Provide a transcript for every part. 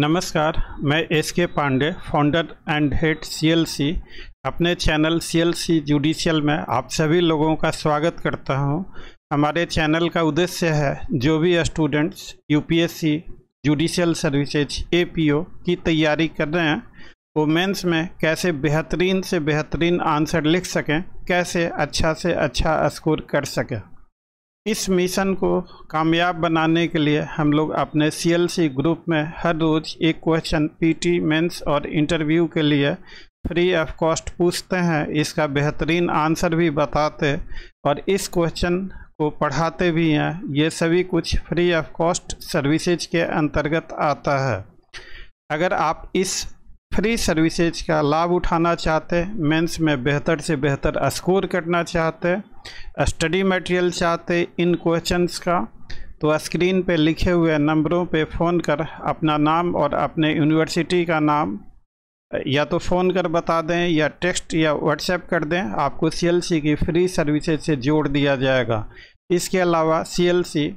नमस्कार मैं S K Pandey founder and head CLC अपने चैनल सीएलसी जुडिशियल में आप सभी लोगों का स्वागत करता हूं हमारे चैनल का उद्देश्य है जो भी students UPSC judicial services APO की तैयारी कर रहे हैं वो मेंस में कैसे बेहतरीन से बेहतरीन आंसर लिख सकें कैसे अच्छा से अच्छा स्कोर कर सकें इस मिशन को कामयाब बनाने के लिए हम लोग अपने सीएलसी ग्रुप में हर रोज़ एक क्वेश्चन पीटी मेंस और इंटरव्यू के लिए फ्री ऑफ कॉस्ट पूछते हैं इसका बेहतरीन आंसर भी बताते और इस क्वेश्चन को पढ़ाते भी हैं ये सभी कुछ फ्री ऑफ कॉस्ट सर्विसेज के अंतर्गत आता है अगर आप इस फ्री सर्विसेज का लाभ उठाना चाहते मेंस में बेहतर से बेहतर स्कोर करना चाहते स्टडी मटेरियल चाहते इन क्वेश्चंस का तो स्क्रीन पे लिखे हुए नंबरों पे फ़ोन कर अपना नाम और अपने यूनिवर्सिटी का नाम या तो फ़ोन कर बता दें या टेक्स्ट या व्हाट्सएप कर दें आपको सीएलसी की फ्री सर्विसेज से जोड़ दिया जाएगा इसके अलावा सीएलसी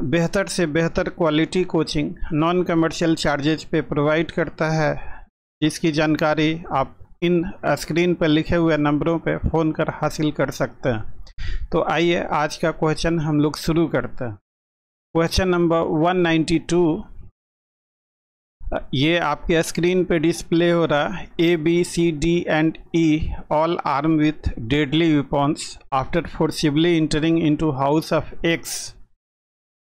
बेहतर से बेहतर quality coaching non commercial charges पे प्रोवाइड करता है जिसकी जानकारी आप इन स्क्रीन पर लिखे हुए नंबरों पर फ़ोन कर हासिल कर सकते हैं तो आइए आज का क्वेश्चन हम लोग शुरू करते हैं क्वेश्चन नंबर 192 ये आपके स्क्रीन पे डिस्प्ले हो रहा A B C D and E all arm with deadly weapons after forcibly entering into house of X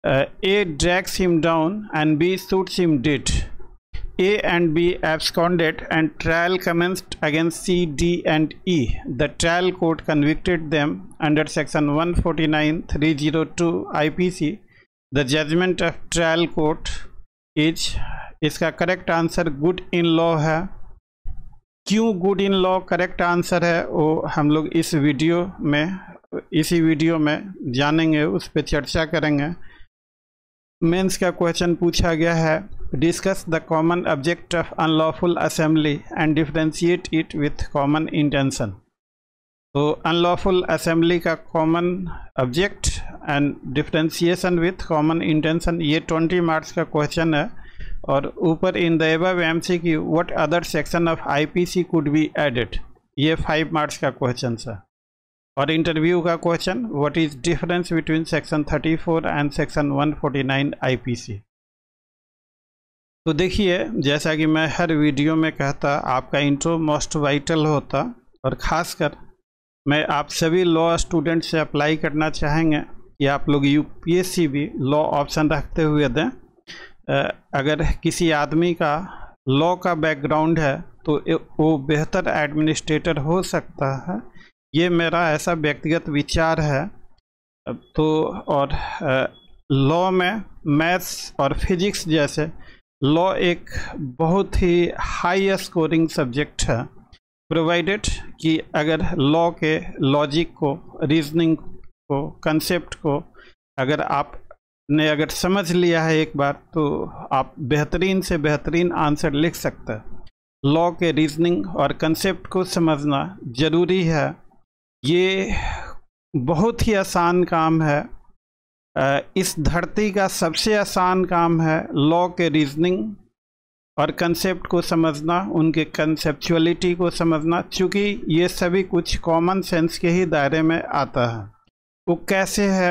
A drags him down and B shoots him dead A and B absconded and trial commenced against C, D and E. The trial court convicted them under section 149.302 IPC. The judgment of trial court is इसका correct answer good in law है क्यों good in law correct answer है वो हम लोग इस video में इसी वीडियो में जानेंगे उस पर चर्चा करेंगे मेंस का क्वेश्चन पूछा गया है discuss the common object of unlawful assembly and differentiate it with common intention so unlawful assembly ka common object and differentiation with common intention ye 20 marks ka question hai aur upar in the above mcq what other section of ipc could be added ye 5 marks ka question sa aur interview ka question what is difference between section 34 and section 149 ipc तो देखिए जैसा कि मैं हर video में कहता आपका intro most vital होता और ख़ासकर मैं आप सभी लॉ स्टूडेंट से अप्लाई करना चाहेंगे कि आप लोग यूपीएससी भी लॉ ऑप्शन रखते हुए दें अगर किसी आदमी का लॉ का बैकग्राउंड है तो वो बेहतर एडमिनिस्ट्रेटर हो सकता है ये मेरा ऐसा व्यक्तिगत विचार है तो और लॉ में मैथ्स और फिजिक्स जैसे लॉ एक बहुत ही हाई स्कोरिंग सब्जेक्ट है प्रोवाइडेड कि अगर लॉ के लॉजिक को रीजनिंग को कंसेप्ट को अगर आप ने अगर समझ लिया है एक बार तो आप बेहतरीन से बेहतरीन आंसर लिख सकते हैं लॉ के रीजनिंग और कंसेप्ट को समझना ज़रूरी है ये बहुत ही आसान काम है इस धरती का सबसे आसान काम है लॉ के रीजनिंग और कंसेप्ट को समझना उनके कंसेप्चुअलिटी को समझना चूँकि ये सभी कुछ कॉमन सेंस के ही दायरे में आता है वो कैसे है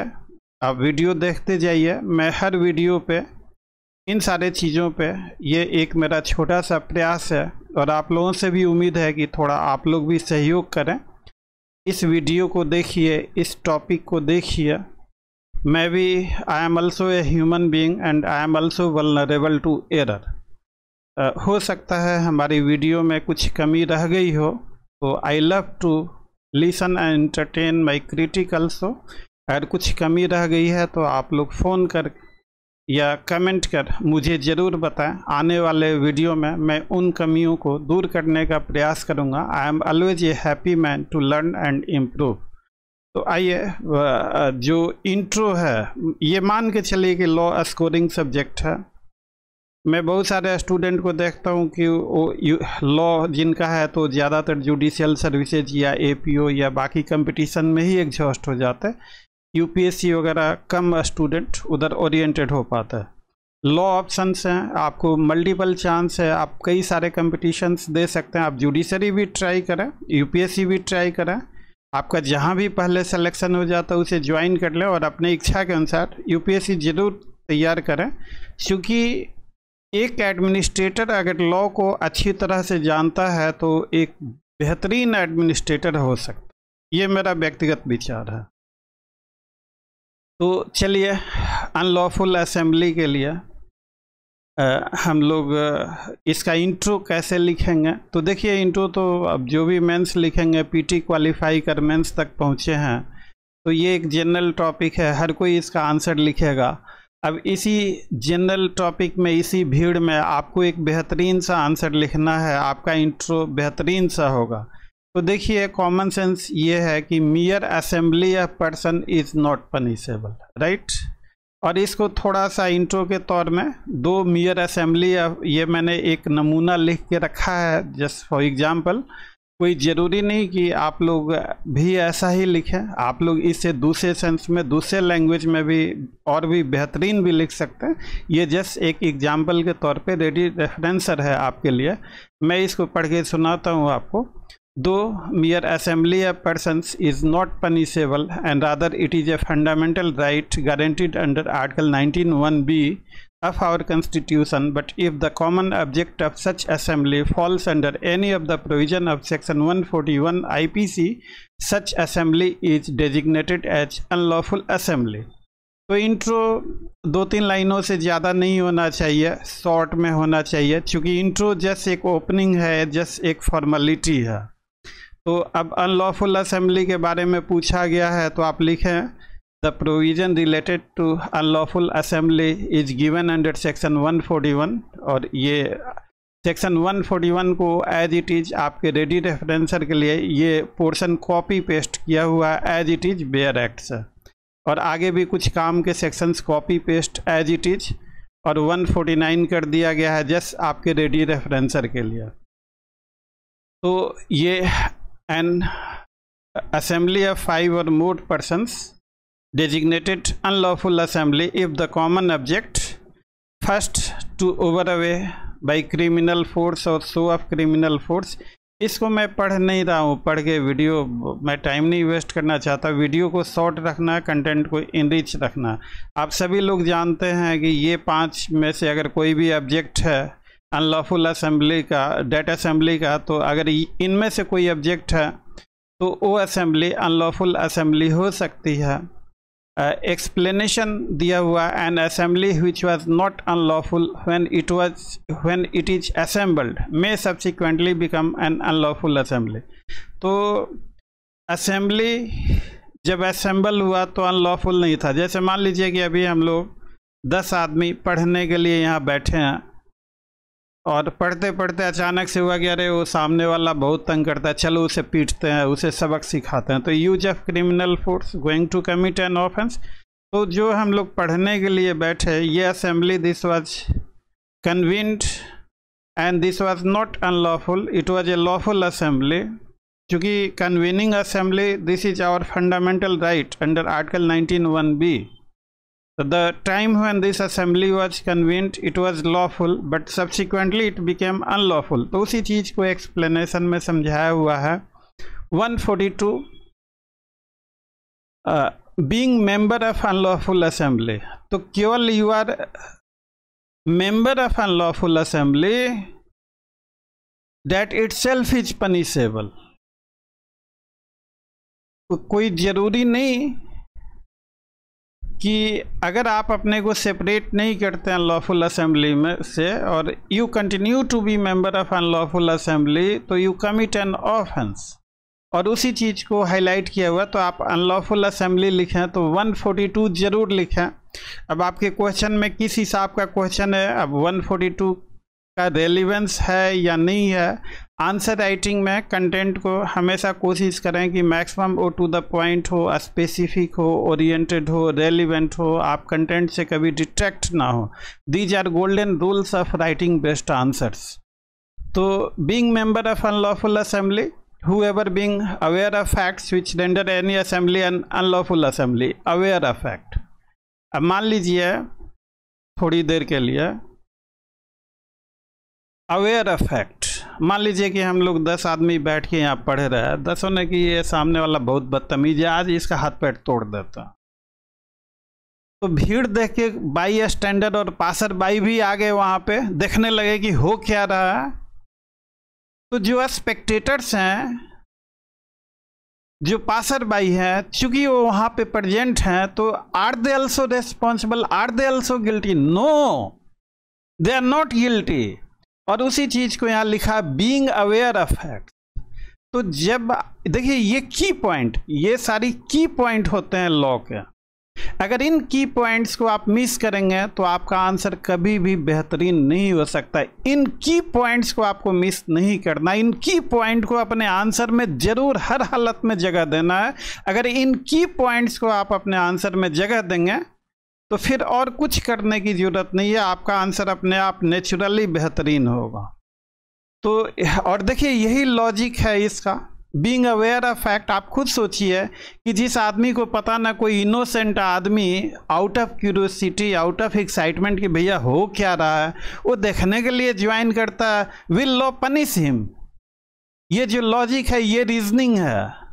आप वीडियो देखते जाइए मैं हर वीडियो पे इन सारे चीज़ों पे ये एक मेरा छोटा सा प्रयास है और आप लोगों से भी उम्मीद है कि थोड़ा आप लोग भी सहयोग करें इस वीडियो को देखिए इस टॉपिक को देखिए may be I am also a human being and I am also vulnerable to error हो सकता है हमारी वीडियो में कुछ कमी रह गई हो तो I love to listen and entertain my critical so अगर कुछ कमी रह गई है तो आप लोग फ़ोन कर या कमेंट कर मुझे ज़रूर बताएं आने वाले वीडियो में मैं उन कमियों को दूर करने का प्रयास करूंगा I am always a happy man to learn and improve तो आइए जो इंट्रो है ये मान के चलिए कि लॉ स्कोरिंग सब्जेक्ट है मैं बहुत सारे स्टूडेंट को देखता हूँ कि वो लॉ जिनका है तो ज़्यादातर जुडिशियल सर्विसेज या एपीओ या बाकी कंपटीशन में ही एग्जॉस्ट हो जाते यूपीएससी वगैरह कम स्टूडेंट उधर ओरिएंटेड हो पाता है लॉ ऑप्शंस हैं आपको मल्टीपल चांस है आप कई सारे कंपटीशंस दे सकते हैं आप जुडिशरी भी ट्राई करें यूपीएससी भी ट्राई करें आपका जहाँ भी पहले सिलेक्शन हो जाता है उसे ज्वाइन कर लें और अपने इच्छा के अनुसार यूपीएससी ज़रूर तैयार करें क्योंकि एक एडमिनिस्ट्रेटर अगर लॉ को अच्छी तरह से जानता है तो एक बेहतरीन एडमिनिस्ट्रेटर हो सकता है ये मेरा व्यक्तिगत विचार है तो चलिए अनलॉफुल असेंबली के लिए हम लोग इसका इंट्रो कैसे लिखेंगे तो देखिए इंट्रो तो अब जो भी मेंस लिखेंगे पीटी क्वालिफाई कर मेंस तक पहुँचे हैं तो ये एक जनरल टॉपिक है हर कोई इसका आंसर लिखेगा अब इसी जनरल टॉपिक में इसी भीड़ में आपको एक बेहतरीन सा आंसर लिखना है आपका इंट्रो बेहतरीन सा होगा तो देखिए कॉमन सेंस ये है कि mere assembly of person is not punishable right और इसको थोड़ा सा इंट्रो के तौर में दो मियर असेंबली ये मैंने एक नमूना लिख के रखा है जस्ट फॉर एग्ज़ाम्पल कोई ज़रूरी नहीं कि आप लोग भी ऐसा ही लिखें आप लोग इसे दूसरे सेंस में दूसरे लैंग्वेज में भी और भी बेहतरीन भी लिख सकते हैं ये जस्ट एक एग्ज़ाम्पल के तौर पे रेडी रेफरेंसर है आपके लिए मैं इसको पढ़ के सुनाता हूँ आपको दो mere assembly of person is not punishable and rather it is a fundamental right guaranteed under article nineteen one B of our constitution but if the common object of such assembly falls under any of the provision of section one forty one I P C such assembly is designated as unlawful assembly तो intro दो तीन लाइनों से ज़्यादा नहीं होना चाहिए short में होना चाहिए क्योंकि इंट्रो जस्ट एक ओपनिंग है जस्ट एक फॉर्मेलिटी है तो अब अनलॉफुल असेंबली के बारे में पूछा गया है तो आप लिखें the provision related to unlawful assembly is given under section 141 और ये सेक्शन 141 को एज इट इज़ आपके रेडी रेफरेंसर के लिए ये पोर्शन कॉपी पेस्ट किया हुआ है as it is bare act से और आगे भी कुछ काम के sections copy paste as it is और 149 कर दिया गया है जस्ट आपके रेडी रेफरेंसर के लिए तो ये an assembly of five or more persons designated unlawful assembly if the common object first to overweigh by criminal force or show of criminal force इसको मैं पढ़ नहीं रहा हूँ पढ़ के वीडियो मैं टाइम नहीं वेस्ट करना चाहता वीडियो को शॉर्ट रखना कंटेंट को इनरिच रखना आप सभी लोग जानते हैं कि ये पांच में से अगर कोई भी ऑब्जेक्ट है अनलॉफुल असम्बली का डेट असम्बली का तो अगर इनमें से कोई ऑब्जेक्ट है तो वो असम्बली अनलॉफुल असम्बली हो सकती है एक्सप्लेनेशन uh, दिया हुआ an assembly which was not unlawful when it was when it is assembled may subsequently become an unlawful assembly तो असम्बली जब असेंबल हुआ तो अनलॉफुल नहीं था जैसे मान लीजिए कि अभी हम लोग दस आदमी पढ़ने के लिए यहाँ बैठे हैं और पढ़ते पढ़ते अचानक से हुआ कि अरे वो सामने वाला बहुत तंग करता है चलो उसे पीटते हैं उसे सबक सिखाते हैं तो use of criminal force going to commit an offence तो जो हम लोग पढ़ने के लिए बैठे ये assembly this was convened and this was not unlawful it was a lawful assembly चूँकि convening assembly this is our fundamental right under article nineteen one B The time when this assembly was convened it was lawful but subsequently it became unlawful to usi cheez ko explanation mein samjhaya hua hai 142 being member of unlawful assembly तो केवल you are of unlawful assembly assembly itself is punishable कोई जरूरी नहीं कि अगर आप अपने को सेपरेट नहीं करते हैं लॉफुल असेंबली में से और you continue to be member of unlawful assembly तो यू कमिट एन ऑफेंस और उसी चीज़ को हाईलाइट किया हुआ तो आप अनलॉफुल असेंबली लिखें तो 142 ज़रूर लिखें अब आपके क्वेश्चन में किस हिसाब का क्वेश्चन है अब 142 का रेलिवेंस है या नहीं है आंसर राइटिंग में कंटेंट को हमेशा कोशिश करें कि मैक्सिमम वो टू द पॉइंट हो स्पेसिफिक हो ओरिएंटेड हो रेलिवेंट हो आप कंटेंट से कभी डिट्रैक्ट ना हो these are golden rules of writing best answers तो being member of unlawful assembly ever being aware of facts which render any assembly an unlawful assembly aware of fact अब मान लीजिए थोड़ी देर के लिए अवेयर अफेक्ट मान लीजिए कि हम लोग दस आदमी बैठ के यहाँ पढ़ रहे हैं दसों ने कि ये सामने वाला बहुत बदतमीज है आज इसका हाथ पैर तोड़ देता तो भीड़ देख के बाई स्टैंडर्ड और पासर बाई भी आ गए वहाँ पे देखने लगे कि हो क्या रहा है तो जो स्पेक्टेटर्स हैं जो पासर बाई है चूंकि वो वहाँ पे प्रजेंट हैं तो are they also responsible are they also guilty no they are not guilty और उसी चीज को यहाँ लिखा बींग अवेयर ऑफ फैक्ट तो जब देखिए ये की पॉइंट ये सारी की पॉइंट होते हैं लॉ के अगर इन की पॉइंट्स को आप मिस करेंगे तो आपका आंसर कभी भी बेहतरीन नहीं हो सकता इन की पॉइंट्स को आपको मिस नहीं करना इन की पॉइंट को अपने आंसर में ज़रूर हर हालत में जगह देना है अगर इन की पॉइंट्स को आप अपने आंसर में जगह देंगे तो फिर और कुछ करने की ज़रूरत नहीं है आपका आंसर अपने आप नेचुरली बेहतरीन होगा तो और देखिए यही लॉजिक है इसका बींग अवेयर ऑफ फैक्ट आप खुद सोचिए कि जिस आदमी को पता ना कोई इनोसेंट आदमी out of curiosity out of excitement कि भैया हो क्या रहा है वो देखने के लिए ज्वाइन करता है विल लॉ पनिश हिम ये जो लॉजिक है ये रीजनिंग है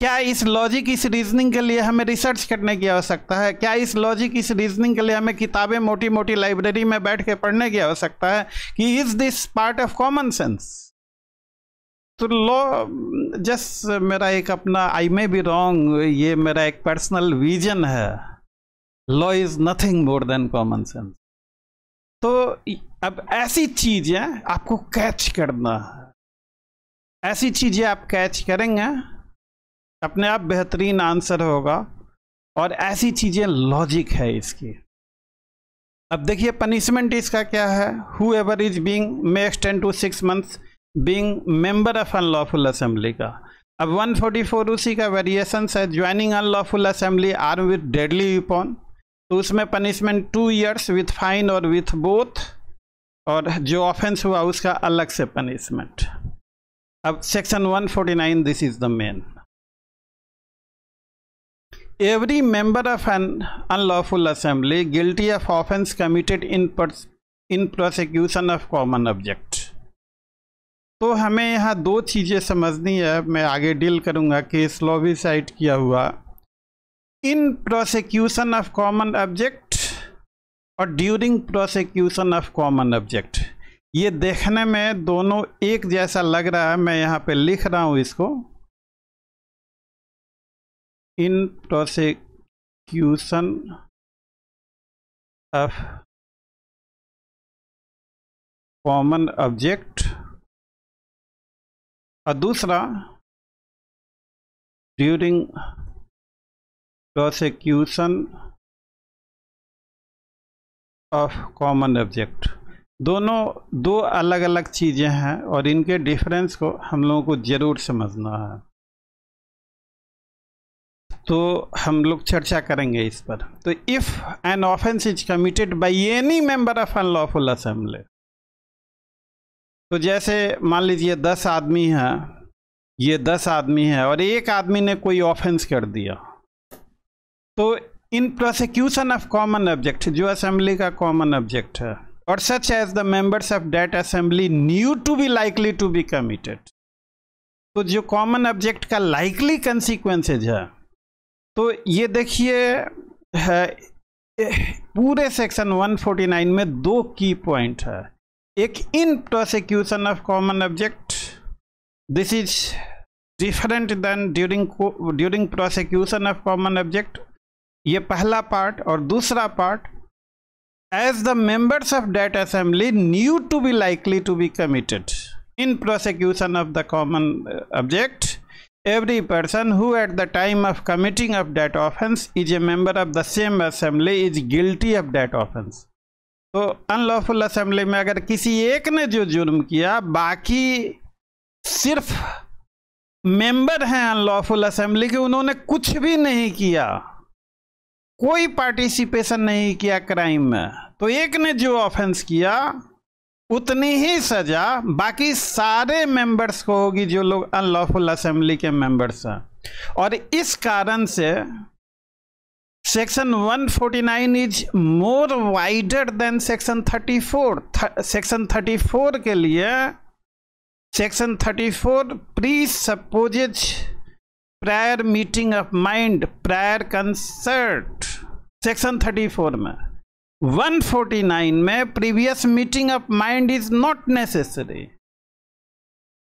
क्या इस लॉजिक इस रीजनिंग के लिए हमें रिसर्च करने की आवश्यकता है क्या इस लॉजिक इस रीजनिंग के लिए हमें किताबें मोटी मोटी लाइब्रेरी में बैठ के पढ़ने की आवश्यकता है कि is this part of common sense तो लॉ जस्ट मेरा एक अपना आई मे बी रॉन्ग ये मेरा एक पर्सनल विजन है law is nothing more than common sense तो अब ऐसी चीजें आपको कैच करना है ऐसी चीजें आप कैच करेंगे अपने आप बेहतरीन आंसर होगा और ऐसी चीज़ें लॉजिक है इसकी अब देखिए पनिशमेंट इसका क्या है whoever is being may extend to six months being member of unlawful assembly का अब 144 उसी का वेरिएशन है joining unlawful assembly arm with deadly weapon तो उसमें punishment two years with fine और विथ बोथ और जो ऑफेंस हुआ उसका अलग से पनिशमेंट अब section 149 this is the main every member of an unlawful assembly guilty of offence committed in in prosecution of common object तो हमें यहाँ दो चीज़ें समझनी है मैं आगे डील करूँगा कि स्लोवी साइड किया हुआ in prosecution of common object और during prosecution of common object ये देखने में दोनों एक जैसा लग रहा है मैं यहाँ पे लिख रहा हूँ इसको in prosecution of common object और दूसरा during prosecution of common object दोनों दो अलग अलग चीज़ें हैं और इनके डिफरेंस को हम लोगों को ज़रूर समझना है तो हम लोग चर्चा करेंगे इस पर तो if an offence is committed by any member of unlawful assembly तो जैसे मान लीजिए दस आदमी है ये दस आदमी है और एक आदमी ने कोई ऑफेंस कर दिया तो in prosecution of common object जो असेंबली का कॉमन ऑब्जेक्ट है और such as the members of that assembly knew to be likely to be committed तो जो कॉमन ऑब्जेक्ट का लाइकली कंसिक्वेंसेज है तो ये देखिए पूरे सेक्शन 149 में दो की पॉइंट है एक in prosecution of common object this is different than during during prosecution of common object ये पहला पार्ट और दूसरा part as the members of that assembly knew to be likely to be committed in prosecution of the common object Every person who at the time of committing of that offence is a member of the same assembly is guilty of that offence तो unlawful assembly में अगर किसी एक ने जो जुर्म किया बाकी सिर्फ मेंबर हैं अनलॉफुल असेंबली के उन्होंने कुछ भी नहीं किया कोई पार्टिसिपेशन नहीं किया क्राइम में तो एक ने जो ऑफेंस किया उतनी ही सजा बाकी सारे मेंबर्स को होगी जो लोग अनलॉफुल असेंबली के मेंबर्स हैं और इस कारण से section 149 is more wider than section 34 for section 34 के लिए section 34 presupposes prior meeting of mind prior concert section 34 में 149 में previous meeting of mind is not necessary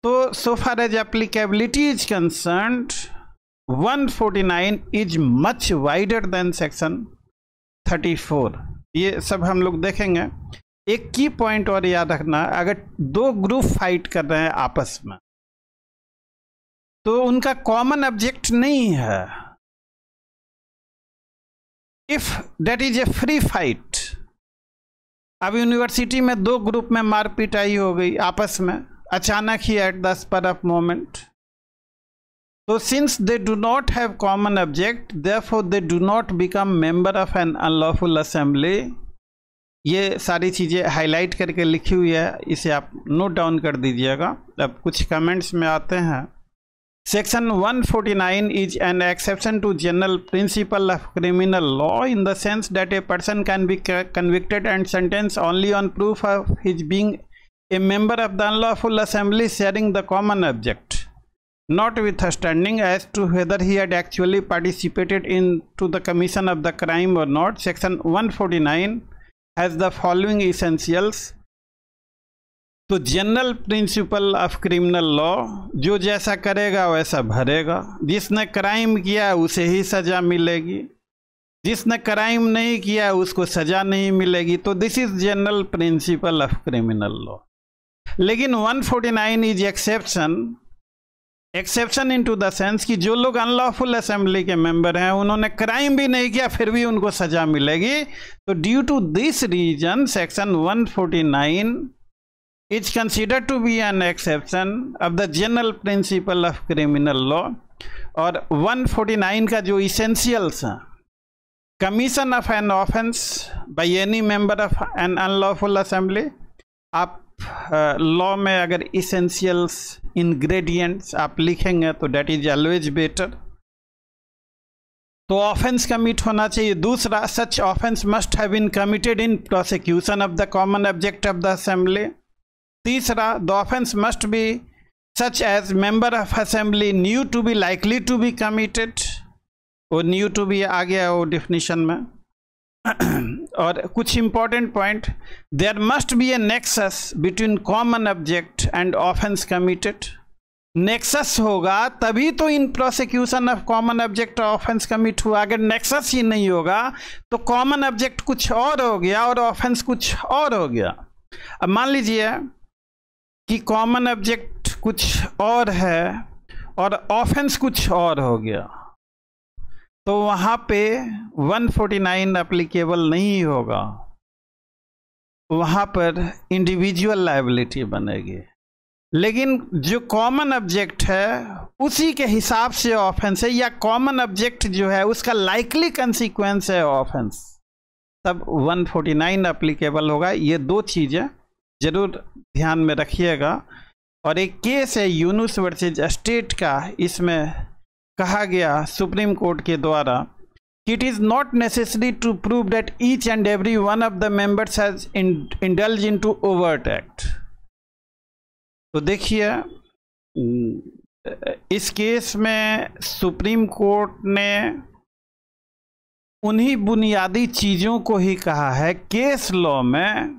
तो so far as applicability is concern 149 is much wider than section 34 ये सब हम लोग देखेंगे एक की पॉइंट और याद रखना अगर दो ग्रुप फाइट कर रहे हैं आपस में तो उनका कॉमन ऑब्जेक्ट नहीं है if that is a free fight अब यूनिवर्सिटी में दो ग्रुप में मार पिटाई हो गई आपस में अचानक ही at the spur of moment तो since they do not have common object therefore they do not become member of an unlawful assembly ये सारी चीज़ें हाईलाइट करके लिखी हुई है इसे आप नोट डाउन कर दीजिएगा अब कुछ कमेंट्स में आते हैं Section 149 is an exception to general principle of criminal law in the sense that a person can be convicted and sentenced only on proof of his being a member of the unlawful assembly sharing the common object, notwithstanding as to whether he had actually participated in to the commission of the crime or not. Section 149 has the following essentials तो general principle of criminal law जो जैसा करेगा वैसा भरेगा जिसने crime किया उसे ही सज़ा मिलेगी जिसने क्राइम नहीं किया उसको सज़ा नहीं मिलेगी तो this is general principle of criminal law लेकिन 149 is exception exception in to the sense कि जो लोग अनलॉफुल असेंबली के मेंबर हैं उन्होंने क्राइम भी नहीं किया फिर भी उनको सज़ा मिलेगी तो due to this reason section 149 is considered to be an exception of the general principle of criminal law और 149 का जो इसेंशियल्स हैं commission of an offence by any member of an unlawful assembly आप लॉ uh, में अगर essentials ingredients आप लिखेंगे तो डेट इज ऑलवेज बेटर तो ऑफेंस कमिट होना चाहिए दूसरा such offence must have been committed in prosecution of the common object of the assembly तीसरा the offence must be such as member of assembly knew to be likely to be committed वो knew to B आ गया वो definition में और कुछ important point there must be a nexus between common object and offence committed nexus होगा तभी तो in prosecution of common object offence commit हुआ अगर नेक्सस ही नहीं होगा तो कॉमन ऑब्जेक्ट कुछ और हो गया और ऑफेंस कुछ और हो गया अब मान लीजिए कि कॉमन ऑब्जेक्ट कुछ और है और ऑफेंस कुछ और हो गया तो वहाँ पे 149 एप्लीकेबल नहीं होगा वहाँ पर इंडिविजुअल लाइबिलिटी बनेगी लेकिन जो कॉमन ऑब्जेक्ट है उसी के हिसाब से ऑफेंस है या कॉमन ऑब्जेक्ट जो है उसका लाइकली कंसिक्वेंस है ऑफेंस तब 149 एप्लीकेबल होगा ये दो चीज़ें ज़रूर ध्यान में रखिएगा और एक केस है यूनुस वर्सेज स्टेट का इसमें कहा गया सुप्रीम कोर्ट के द्वारा it is not necessary to prove that each and every one of the members has indulge in to overt act तो देखिए इस केस में सुप्रीम कोर्ट ने उन्हीं बुनियादी चीज़ों को ही कहा है केस लॉ में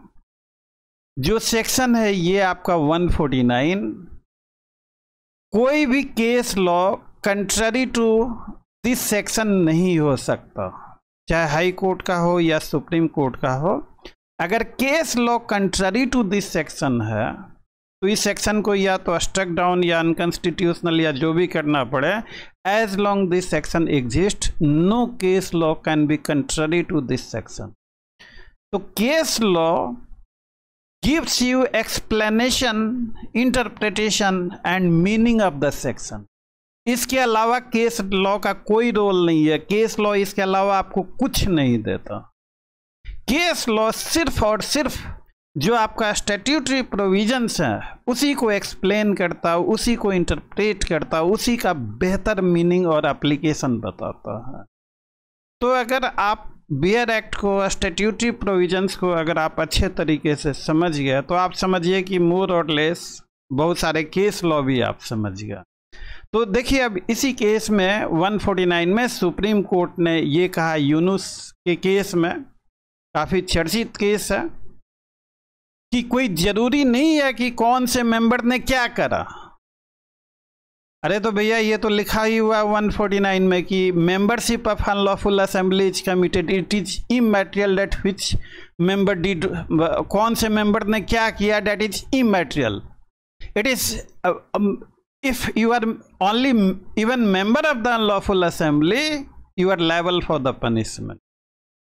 जो सेक्शन है ये आपका 149 कोई भी case law contrary to this section नहीं हो सकता चाहे हाई कोर्ट का हो या सुप्रीम कोर्ट का हो अगर case law contrary to this section है तो इस सेक्शन को या तो स्ट्रक डाउन या अनकॉन्स्टिट्यूशनल या जो भी करना पड़े as long this section exist no case law can be contrary to this section तो case law gives you explanation, interpretation and meaning of the section. इसके अलावा केस लॉ का कोई रोल नहीं है केस लॉ इसके अलावा आपको कुछ नहीं देता केस लॉ सिर्फ और सिर्फ जो आपका स्टेट्यूटरी प्रोविजंस है उसी को एक्सप्लेन करता है उसी को इंटरप्रेट करता है उसी का बेहतर मीनिंग और एप्लीकेशन बताता है तो अगर आप बियर एक्ट को स्टेट्यूटरी प्रोविजंस को अगर आप अच्छे तरीके से समझ गए तो आप समझिए कि मोर और लेस बहुत सारे केस लॉ भी आप समझ गए तो देखिए अब इसी केस में 149 में सुप्रीम कोर्ट ने ये कहा यूनुस के केस में काफ़ी चर्चित केस है कि कोई ज़रूरी नहीं है कि कौन से मेंबर ने क्या करा अरे तो भैया ये तो लिखा ही हुआ 149 में कि membership of unlawful assembly is committed it is immaterial that which member did कौन से मेंबर ने क्या किया that is immaterial it is if you are only even member of the unlawful assembly you are लेवल for the punishment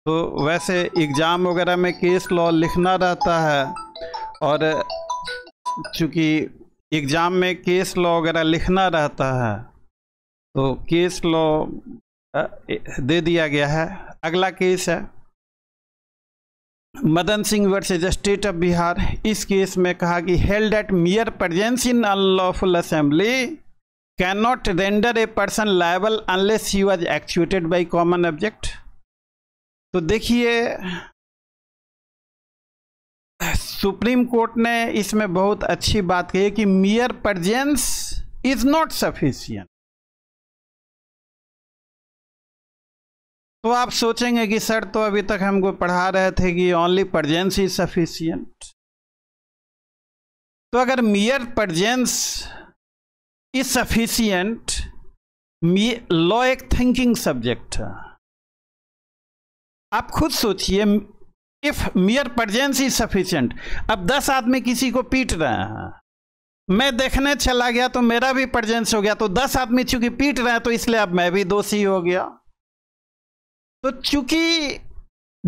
तो वैसे exam वगैरह में केस लॉ लिखना रहता है और चूंकि एग्ज़ाम में केस लॉ वगैरह लिखना रहता है तो केस लॉ दे दिया गया है अगला केस है Madan Singh versus state of Bihar इस केस में कहा कि held that mere presence in unlawful assembly can not render a person liable unless he was actuated by common object तो देखिए सुप्रीम कोर्ट ने इसमें बहुत अच्छी बात कही कि mere presence is not sufficient तो आप सोचेंगे कि सर तो अभी तक हमको पढ़ा रहे थे कि ओनली प्रजेंस इज सफिशियंट तो अगर mere presence is sufficient law एक थिंकिंग सब्जेक्ट है आप खुद सोचिए if mere presence is sufficient अब दस आदमी किसी को पीट रहे हैं मैं देखने चला गया तो मेरा भी प्रजेंस हो गया तो दस आदमी चूंकि पीट रहे हैं तो इसलिए अब मैं भी दोषी हो गया तो चूंकि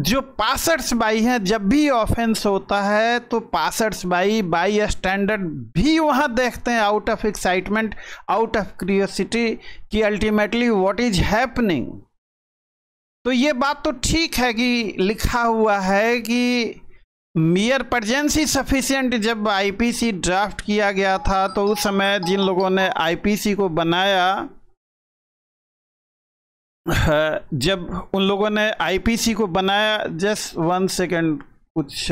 जो पासर्स बाई हैं जब भी ऑफेंस होता है तो पासर्स बाई बाई स्टैंडर्ड भी वहां देखते हैं out of excitement out of curiosity कि अल्टीमेटली व्हाट इज हैपनिंग तो ये बात तो ठीक है कि लिखा हुआ है कि मियर परजेंसी सफिशियंट जब आईपीसी ड्राफ्ट किया गया था तो उस समय जिन लोगों ने आईपीसी को बनाया जब उन लोगों ने आईपीसी को बनाया जस्ट वन सेकेंड कुछ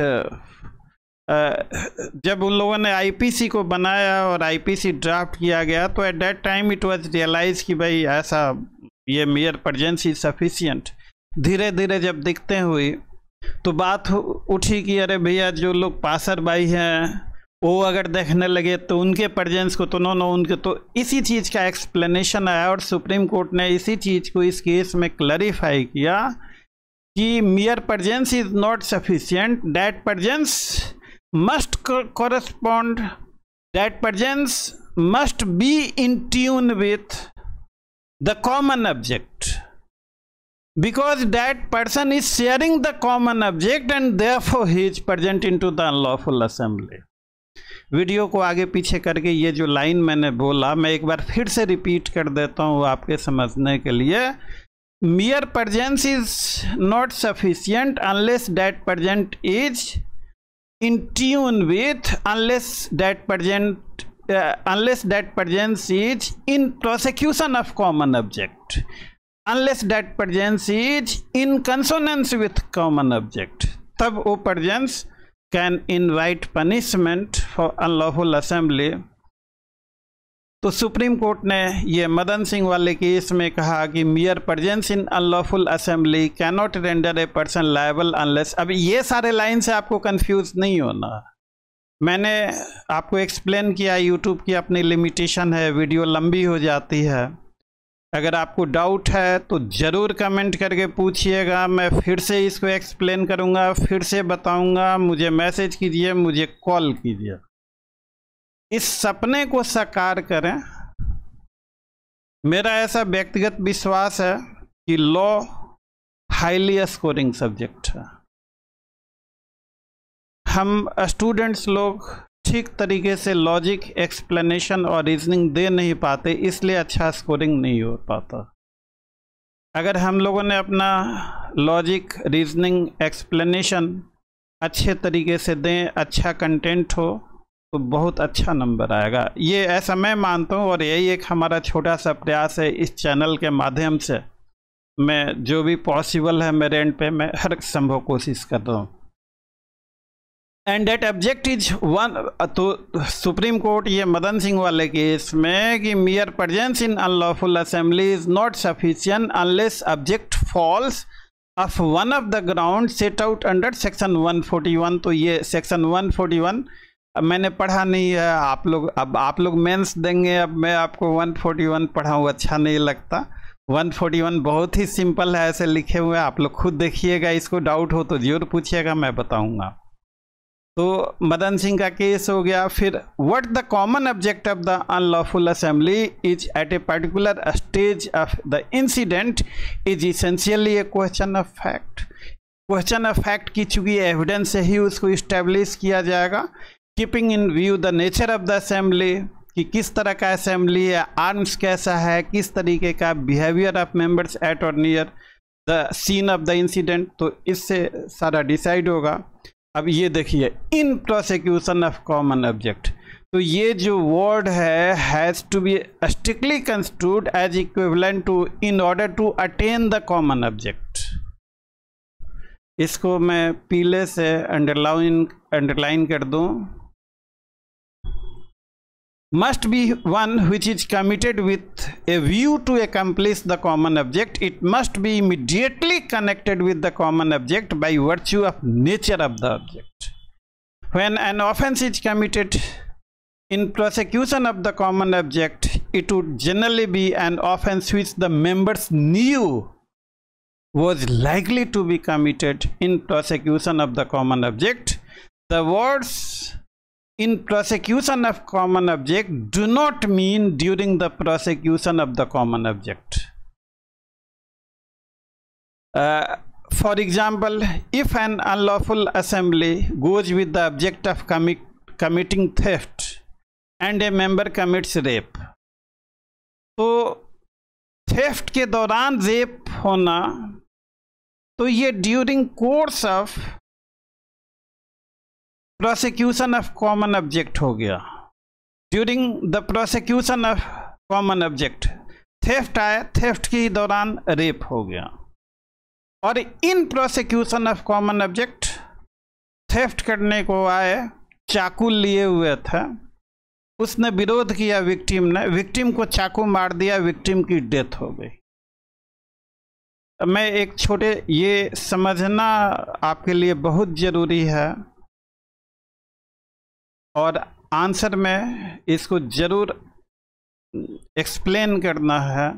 जब उन लोगों ने आईपीसी को बनाया और आईपीसी ड्राफ्ट किया गया तो at that time it was realise कि भाई ऐसा ये मेयर परजेंसी सफिशियंट धीरे धीरे जब दिखते हुए तो बात उठी कि अरे भैया जो लोग पासर बाई हैं वो अगर देखने लगे तो उनके प्रजेंस को तो नो नो उनके तो इसी चीज़ का एक्सप्लेनेशन आया और सुप्रीम कोर्ट ने इसी चीज़ को इस केस में क्लरिफाई किया कि mere presence is not sufficient that presence must correspond that presence must be in tune with the common object because that person is sharing the common object and therefore he is present into the unlawful assembly video को आगे पीछे करके ये जो line मैंने बोला मैं एक बार फिर से रिपीट कर देता हूँ आपके समझने के लिए mere presence is not sufficient unless that present is in tune with unless that present unless that presence is in prosecution of common object unless that presence is in consonance with common object तब वो presence can invite punishment for unlawful assembly तो supreme court ने ये मदन सिंह वाले case में कहा कि mere presence in unlawful assembly can not render a person liable unless अब ये सारे लाइन से आपको कंफ्यूज नहीं होना मैंने आपको एक्सप्लेन किया यूट्यूब की अपनी लिमिटेशन है वीडियो लंबी हो जाती है अगर आपको डाउट है तो ज़रूर कमेंट करके पूछिएगा मैं फिर से इसको एक्सप्लेन करूँगा फिर से बताऊँगा मुझे मैसेज कीजिए मुझे कॉल कीजिए इस सपने को साकार करें मेरा ऐसा व्यक्तिगत विश्वास है कि लॉ हाईली स्कोरिंग सब्जेक्ट है हम स्टूडेंट्स लोग ठीक तरीके से लॉजिक एक्सप्लेनेशन और रीजनिंग दे नहीं पाते इसलिए अच्छा स्कोरिंग नहीं हो पाता अगर हम लोगों ने अपना लॉजिक रीजनिंग एक्सप्लेनेशन अच्छे तरीके से दें अच्छा कंटेंट हो तो बहुत अच्छा नंबर आएगा ये ऐसा मैं मानता हूँ और यही एक हमारा छोटा सा प्रयास है इस चैनल के माध्यम से मैं जो भी पॉसिबल है मेरे एंड पे मैं हर संभव कोशिश कर रहा हूँ and that object is one तो सुप्रीम कोर्ट ये मदन सिंह वाले केस में कि mere presence in unlawful assembly is not sufficient unless object falls of one of the ground set out under section 141 तो ये सेक्शन 141 मैंने पढ़ा नहीं है आप लोग अब आप लोग मेंस देंगे अब मैं आपको 141 पढ़ाऊँ अच्छा नहीं लगता 141 बहुत ही सिंपल है ऐसे लिखे हुए आप लोग खुद देखिएगा इसको डाउट हो तो ज़रूर पूछिएगा मैं बताऊँगा तो मदन सिंह का केस हो गया फिर what the common object of the unlawful assembly is at a particular stage of the incident is essentially a question of fact question of fact की चूंकि एविडेंस से ही उसको इस्टेब्लिश किया जाएगा keeping in view the nature of the assembly कि किस तरह का असेंबली है आर्म्स कैसा है किस तरीके का बिहेवियर ऑफ मेंबर्स एट और near the scene of the incident तो इससे सारा डिसाइड होगा अब ये देखिए in prosecution of common object तो ये जो वर्ड है has to be strictly construed as equivalent to in order to attain the common object इसको मैं पीले से अंडरलाइन अंडरलाइन कर दूं must be one which is committed with a view to accomplish the common object. It must be immediately connected with the common object by virtue of nature of the object. When an offense is committed in prosecution of the common object, it would generally be an offense which the members knew was likely to be committed in prosecution of the common object. The words in prosecution of common object do not mean during the prosecution of the common object uh, for example if an unlawful assembly goes with the object of commi committing theft and a member commits rape तो theft के दौरान rape होना तो ये during course of prosecution of common object हो गया during the prosecution of common object theft आया theft के दौरान रेप हो गया और in prosecution of common object theft करने को आए चाकू लिए हुए थे उसने विरोध किया विक्टिम ने विक्टिम को चाकू मार दिया विक्टिम की डेथ हो गई मैं एक छोटे ये समझना आपके लिए बहुत ज़रूरी है और आंसर में इसको ज़रूर एक्सप्लेन करना है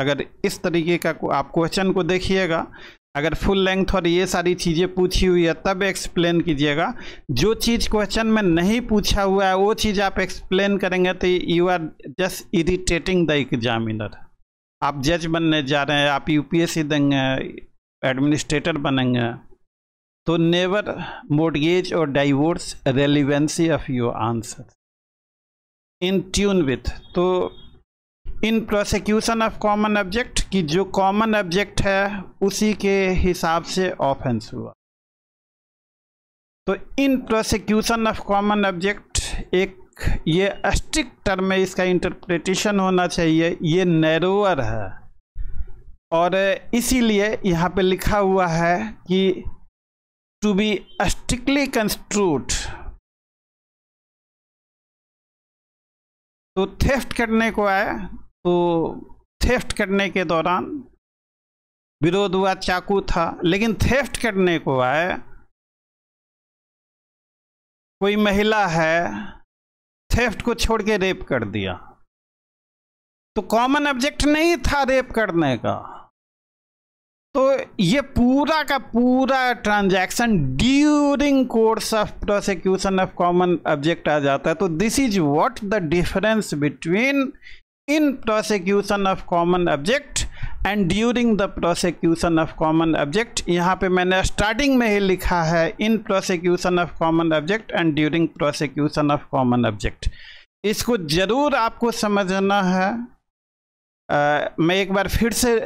अगर इस तरीके का आप क्वेश्चन को देखिएगा अगर फुल लेंथ और ये सारी चीज़ें पूछी हुई है तब एक्सप्लेन कीजिएगा जो चीज़ क्वेश्चन में नहीं पूछा हुआ है वो चीज़ आप एक्सप्लेन करेंगे तो you are just irritating the examiner आप जज बनने जा रहे हैं आप यूपीएससी देंगे एडमिनिस्ट्रेटर बनेंगे तो नेवर मोडगेज और divorce relevancy of your answer in tune with तो in prosecution of common object कि जो कॉमन ऑब्जेक्ट है उसी के हिसाब से ऑफेंस हुआ तो in prosecution of common object एक ये स्ट्रिक्ट टर्म में इसका इंटरप्रिटेशन होना चाहिए ये नैरोअर है और इसीलिए यहाँ पे लिखा हुआ है कि to be strictly construed तो थेफ्ट करने को आए तो थेफ्ट करने के दौरान विरोध हुआ चाकू था लेकिन थेफ्ट करने को आए कोई महिला है थेफ्ट को छोड़ के रेप कर दिया तो कॉमन ऑब्जेक्ट नहीं था रेप करने का तो ये पूरा का पूरा transaction during course of prosecution of common object आ जाता है तो this is what the difference between in prosecution of common object and during the prosecution of common object यहाँ पे मैंने स्टार्टिंग में ही लिखा है in prosecution of common object and during prosecution of common object इसको ज़रूर आपको समझना है आ, मैं एक बार फिर से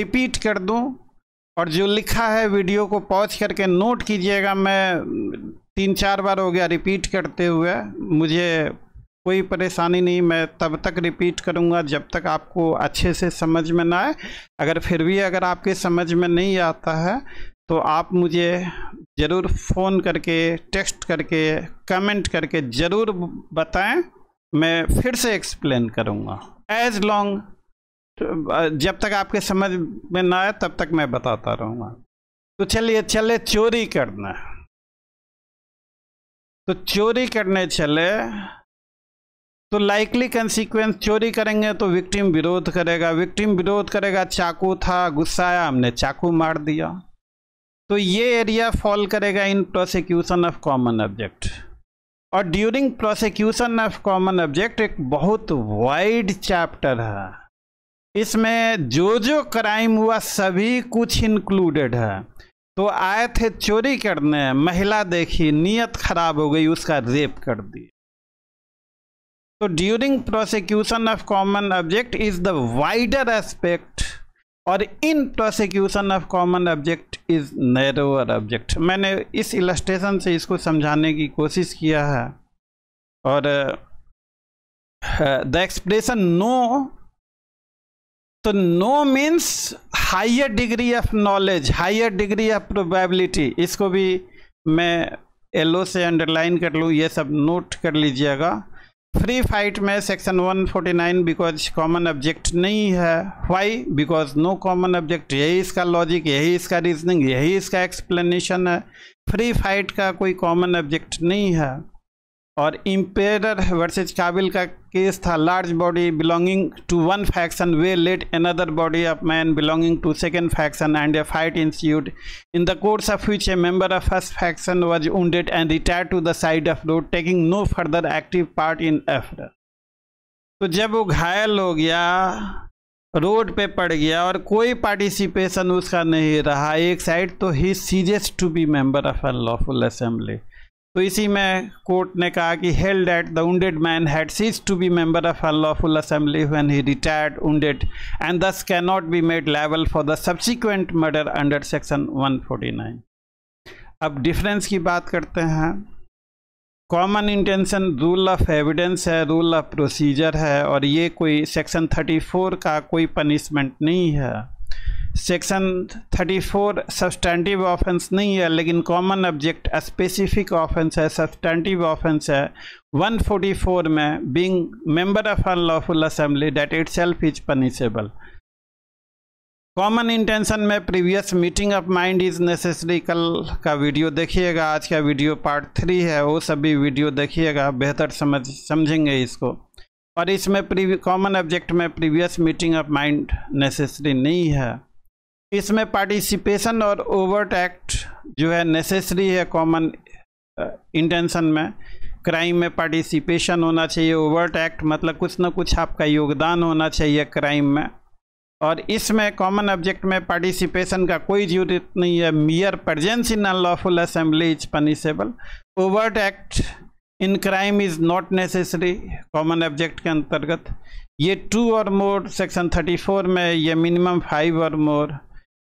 रिपीट कर दूं और जो लिखा है वीडियो को पॉज करके नोट कीजिएगा मैं तीन चार बार हो गया रिपीट करते हुए मुझे कोई परेशानी नहीं मैं तब तक रिपीट करूँगा जब तक आपको अच्छे से समझ में ना आए अगर फिर भी अगर आपके समझ में नहीं आता है तो आप मुझे ज़रूर फ़ोन करके टेक्स्ट करके कमेंट करके ज़रूर बताएं मैं फिर से एक्सप्लेन करूँगा एज लॉन्ग तो, जब तक आपके समझ में ना आए तब तक मैं बताता रहूंगा तो चलिए चले चोरी करना तो चोरी करने चले तो लाइकली कंसिक्वेंस चोरी करेंगे तो विक्टिम विरोध करेगा विक्टिम विरोध करेगा चाकू था गुस्सा आया हमने चाकू मार दिया तो ये एरिया फॉल करेगा in prosecution of common object और during prosecution of common object एक बहुत वाइड चैप्टर है इसमें जो जो क्राइम हुआ सभी कुछ इंक्लूडेड है तो आए थे चोरी करने महिला देखी नियत खराब हो गई उसका रेप कर दी तो during prosecution of common object is the wider aspect और in prosecution of common object is narrower object मैंने इस इलस्ट्रेशन से इसको समझाने की कोशिश किया है और द एक्सप्रेशन नो तो know means higher degree of knowledge higher degree of probability इसको भी मैं येलो से अंडरलाइन कर लूँ ये सब नोट कर लीजिएगा फ्री फाइट में सेक्शन 149 बिकॉज कॉमन ऑब्जेक्ट नहीं है why because no common object यही इसका लॉजिक यही इसका रीजनिंग यही इसका एक्सप्लेनेशन है फ्री फाइट का कोई कॉमन ऑब्जेक्ट नहीं है और इम्पेयर वर्सेज काबिल का केस था large body belonging to one faction they let another body of man belonging to second faction and a fight institute in the course of which a member of first faction was wounded and retire to the side of road taking no further active part in affair तो जब वो घायल हो गया road पे पड़ गया और कोई पार्टिसिपेशन उसका नहीं रहा एक साइड तो he ceased to be member of unlawful assembly तो इसी में कोर्ट ने कहा कि held that the wounded man had ceased to be member of unlawful assembly when he retired wounded and thus can not be made लेवल for the subsequent murder under section 149 अब difference की बात करते हैं common intention rule of evidence है rule of procedure है और ये कोई सेक्शन 34 का कोई पनिशमेंट नहीं है सेक्शन 34 सब्सटैंडिव ऑफेंस नहीं है लेकिन कॉमन ऑब्जेक्ट स्पेसिफिक ऑफेंस है सब्सटैंडिव ऑफेंस है 144 में being member of unlawful assembly that itself is punishable common intention में previous meeting of mind is necessary कल का वीडियो देखिएगा आज का वीडियो पार्ट थ्री है वो सभी वीडियो देखिएगा बेहतर समझ समझेंगे इसको और इसमें कॉमन ऑब्जेक्ट में previous meeting of mind necessary नहीं है इसमें पार्टिसिपेशन और ओवर्ट एक्ट जो है नेसेसरी है कॉमन इंटेंशन uh, में क्राइम में पार्टिसिपेशन होना चाहिए ओवर्ट एक्ट मतलब कुछ ना कुछ आपका योगदान होना चाहिए क्राइम में और इसमें कॉमन ऑब्जेक्ट में पार्टिसिपेशन का कोई जरूरत नहीं है mere presence in unlawful assembly is punishable overt act in crime is not necessary common object के अंतर्गत ये टू और मोर सेक्शन 34 में ये मिनिमम फाइव और मोर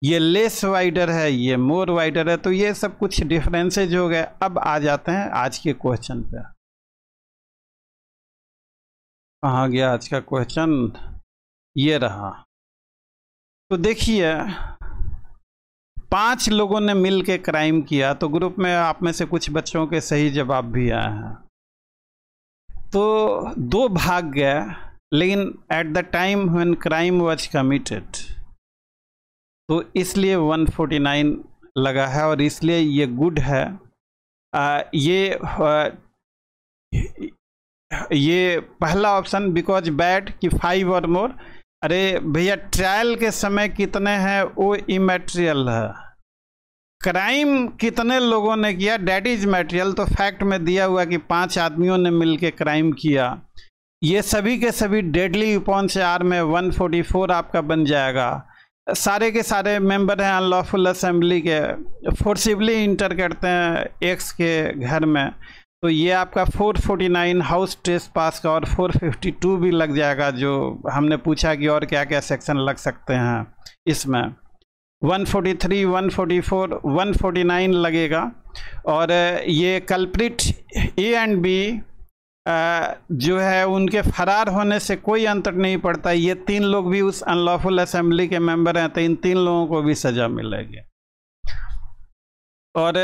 ये लेस वाइडर है ये मोर वाइडर है तो ये सब कुछ डिफरेंसेज हो गए अब आ जाते हैं आज के क्वेश्चन पे कहा गया आज का क्वेश्चन ये रहा तो देखिए पांच लोगों ने मिल के क्राइम किया तो ग्रुप में आप में से कुछ बच्चों के सही जवाब भी आए हैं तो दो भाग गए लेकिन at the time when crime was committed तो इसलिए 149 लगा है और इसलिए ये गुड है आ, ये आ, ये पहला ऑप्शन बिकॉज बैड कि फाइव और मोर अरे भैया ट्रायल के समय कितने हैं वो इमेटेरियल है क्राइम कितने लोगों ने किया डेट इज मेटेरियल तो फैक्ट में दिया हुआ कि पांच आदमियों ने मिलकर क्राइम किया ये सभी के सभी डेडली पॉन्स आर में 144 आपका बन जाएगा सारे के सारे मेंबर हैं अनलॉफुल असम्बली के फोर्सिबली इंटर करते हैं एक्स के घर में तो ये आपका 449 हाउस टेस्ट पास का और 452 भी लग जाएगा जो हमने पूछा कि और क्या क्या सेक्शन लग सकते हैं इसमें 143, 144, 149 लगेगा और ये कल्प्रिट ए एंड बी जो है उनके फरार होने से कोई अंतर नहीं पड़ता ये तीन लोग भी उस अनलॉफुल असेंबली के मेंबर हैं तो इन तीन लोगों को भी सज़ा मिलेगी और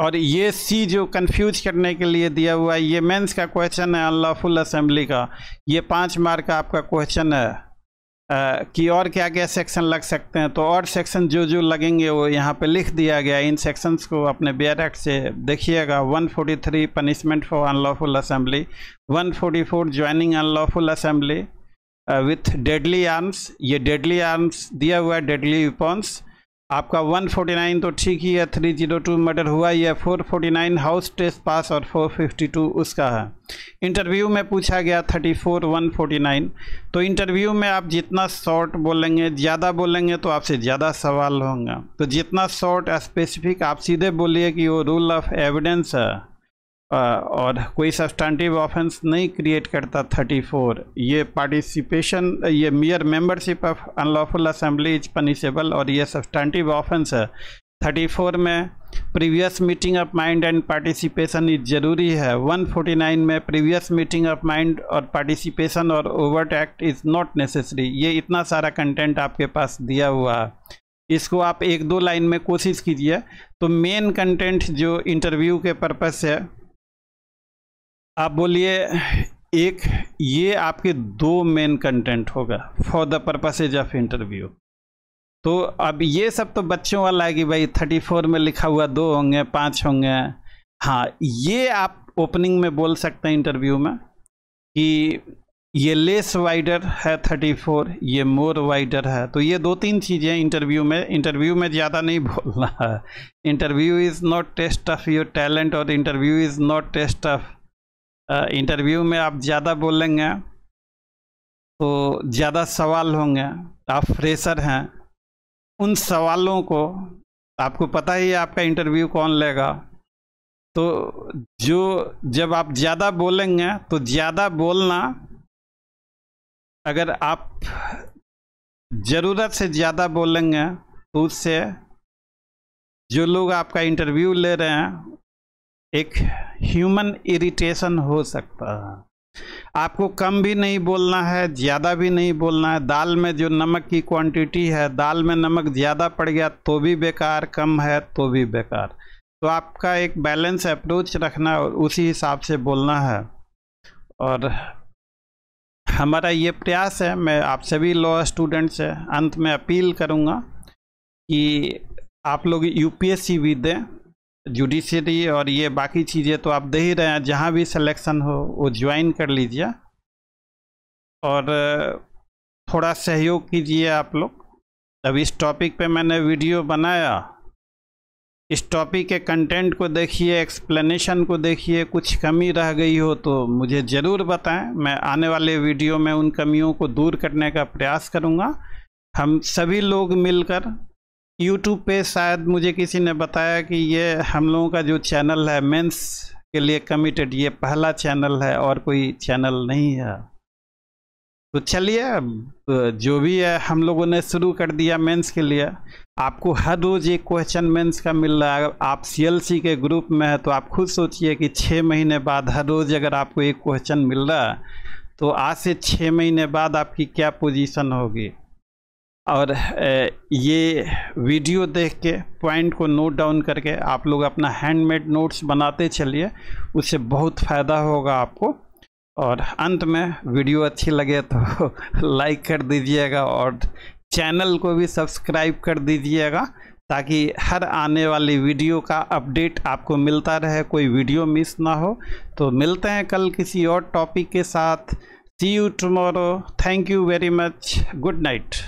और ये सी जो कंफ्यूज करने के लिए दिया हुआ है ये मेंस का क्वेश्चन है अनलॉफुल असेंबली का ये पाँच मार्क का आपका क्वेश्चन है कि और क्या क्या सेक्शन लग सकते हैं तो और सेक्शन जो जो लगेंगे वो यहाँ पे लिख दिया गया इन सेक्शंस को अपने बियर एक्ट से देखिएगा 143 punishment for unlawful assembly 144 joining unlawful assembly with deadly arms ये डेडली आर्म्स दिया हुआ है डेडली विपॉन्स आपका 149 तो ठीक ही है 302 मर्डर हुआ ही है 449 हाउस टेस्ट पास और 452 उसका है इंटरव्यू में पूछा गया 34 149 तो इंटरव्यू में आप जितना शॉर्ट बोलेंगे ज़्यादा बोलेंगे तो आपसे ज़्यादा सवाल होंगे तो जितना शॉर्ट स्पेसिफिक आप सीधे बोलिए कि वो रूल ऑफ एविडेंस है और कोई सब्सटेंटिव ऑफेंस नहीं क्रिएट करता 34 ये पार्टिसिपेशन ये mere membership of unlawful assembly is punishable और ये सब्सटेंटिव ऑफेंस है 34 में previous meeting of mind and participation is जरूरी है 149 में प्रीवियस मीटिंग ऑफ माइंड और पार्टिसिपेशन और overt act is not necessary ये इतना सारा कंटेंट आपके पास दिया हुआ है इसको आप एक दो लाइन में कोशिश कीजिए तो मेन कंटेंट जो इंटरव्यू के पर्पज़ से आप बोलिए एक ये आपके दो मेन कंटेंट होगा for the purposes of interview तो अब ये सब तो बच्चों वाला है कि भाई थर्टी फोर में लिखा हुआ दो होंगे पाँच होंगे हाँ ये आप ओपनिंग में बोल सकते हैं इंटरव्यू में कि ये लेस वाइडर है थर्टी फोर ये मोर वाइडर है तो ये दो तीन चीज़ें इंटरव्यू में इंटरव्यू में ज़्यादा नहीं बोलना है interview is not test of your talent और interview is not test of interview में आप ज़्यादा बोलेंगे तो ज़्यादा सवाल होंगे आप फ्रेशर हैं उन सवालों को आपको पता ही है आपका इंटरव्यू कौन लेगा तो जो जब आप ज़्यादा बोलेंगे तो ज़्यादा बोलना अगर आप ज़रूरत से ज़्यादा बोलेंगे तो उससे जो लोग आपका इंटरव्यू ले रहे हैं एक ह्यूमन इरिटेशन हो सकता है आपको कम भी नहीं बोलना है ज़्यादा भी नहीं बोलना है दाल में जो नमक की क्वांटिटी है दाल में नमक ज़्यादा पड़ गया तो भी बेकार कम है तो भी बेकार तो आपका एक बैलेंस अप्रोच रखना और उसी हिसाब से बोलना है और हमारा ये प्रयास है मैं आप सभी लॉ स्टूडेंट से अंत में अपील करूँगा कि आप लोग यूपीएससी भी दें जुडिशरी और ये बाकी चीज़ें तो आप दे ही रहे हैं जहाँ भी सिलेक्शन हो वो ज्वाइन कर लीजिए और थोड़ा सहयोग कीजिए आप लोग अब इस टॉपिक पे मैंने वीडियो बनाया इस टॉपिक के कंटेंट को देखिए एक्सप्लेनेशन को देखिए कुछ कमी रह गई हो तो मुझे ज़रूर बताएं मैं आने वाले वीडियो में उन कमियों को दूर करने का प्रयास करूँगा हम सभी लोग मिलकर यूट्यूब पे शायद मुझे किसी ने बताया कि ये हम लोगों का जो चैनल है मेंस के लिए कमिटेड ये पहला चैनल है और कोई चैनल नहीं है तो चलिए जो भी है हम लोगों ने शुरू कर दिया मेंस के लिए आपको हर रोज़ एक क्वेश्चन मेंस का मिल रहा है आप सी के ग्रुप में है तो आप खुद सोचिए कि छः महीने बाद हर रोज़ अगर आपको एक क्वेश्चन मिल रहा है तो आज से छः महीने बाद आपकी क्या पोजीशन होगी और ये वीडियो देख के पॉइंट को नोट डाउन करके आप लोग अपना हैंडमेड नोट्स बनाते चलिए उससे बहुत फ़ायदा होगा आपको और अंत में वीडियो अच्छी लगे तो लाइक कर दीजिएगा और चैनल को भी सब्सक्राइब कर दीजिएगा ताकि हर आने वाली वीडियो का अपडेट आपको मिलता रहे कोई वीडियो मिस ना हो तो मिलते हैं कल किसी और टॉपिक के साथ see you tomorrow thank you very much good night